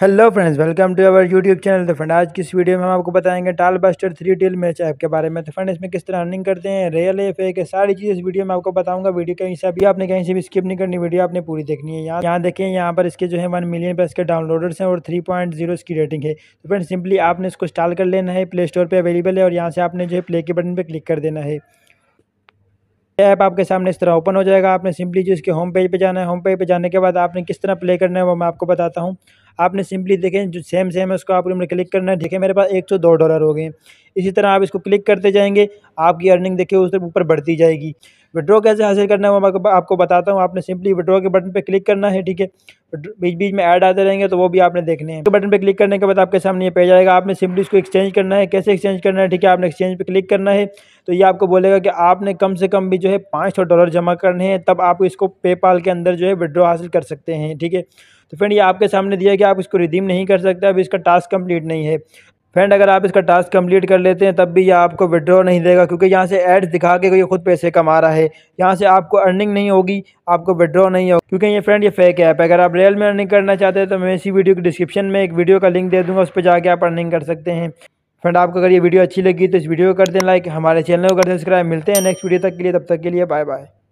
hello friends welcome to our YouTube channel तो friend आज की इस वीडियो में हम आपको बताएंगे टाल बस्टर थ्री डील मैच ऐप के बारे में तो फ्रेंड इसमें किस तरह रनिंग करते हैं रियल एफ है के सारी चीज़ इस वीडियो में आपको बताऊंगा वीडियो कहीं से भी आपने कहीं से भी स्किप नहीं करनी वीडियो आपने पूरी देखनी है यहाँ यहाँ देखें यहाँ पर इसके जो है वन मिलियन प्लस के डाउनलोडर्स हैं और थ्री पॉइंट जीरो इसकी रेटिंग है तो फ्रेंड सिंपली आपने इसको इंस्टॉल कर लेना है प्ले स्टोर पर अवेलेबल है और यहाँ से आपने जो है प्ले के बटन पर क्लिक कर देना है ऐप आपके सामने इस तरह ओपन हो जाएगा आपने सिंपली जो इसके होम पेज पर जाना है होम पेज पर जाने के बाद आपने किस तरह प्ले करना है वो मैं आपको बताता हूँ आपने सिंपली देखें जो सेम सेम है उसको आप उन्होंने क्लिक करना है देखें मेरे पास एक सौ दो डॉलर हो गए इसी तरह आप इसको क्लिक करते जाएंगे आपकी अर्निंग देखिए उस ऊपर बढ़ती जाएगी विड्रॉ कैसे हासिल करना है वो आपको बताता हूँ आपने सिंपली विड्रॉ के बटन पर क्लिक करना है ठीक है बीच बीच में ऐड आते रहेंगे तो वो भी आपने देखने हैं तो बटन पर क्लिक करने के बाद आपके सामने ये पेज आएगा आपने सिंपली इसको एक्सचेंज करना है कैसे एक्सचेंज करना है ठीक है आपने एक्सचेंज पर क्लिक करना है तो ये आपको बोलेगा कि आपने कम से कम भी जो है पाँच सौ डॉलर जमा करने हैं तब आप इसको पेपाल के अंदर जो है विड्रॉ हासिल कर सकते हैं ठीक है तो फ्रेंड ये आपके सामने दिया कि आप इसको रिडीम नहीं कर सकते अब इसका टास्क कंप्लीट नहीं है फ्रेंड अगर आप इसका टास्क कंप्लीट कर लेते हैं तब भी ये आपको विड्रॉ नहीं देगा क्योंकि यहाँ से एड्स दिखा के कोई खुद पैसे कमा रहा है यहाँ से आपको अर्निंग नहीं होगी आपको विड्रॉ नहीं होगा क्योंकि ये फ्रेंड ये फेक ऐप है अगर आप रियल में अर्निंग करना चाहते हैं तो मैं इसी वीडियो की डिस्क्रिप्शन में एक वीडियो का लिंक दे दूँगा उस पर जाकर आप अर्निंग कर सकते हैं फ्रेंड आपको अगर ये वीडियो अच्छी लगी तो इस वीडियो को कर दें लाइक हमारे चैनल को कर दें सब्सक्राइब मिलते हैं नेक्स्ट वीडियो तक के लिए तब तक के लिए बाय बाय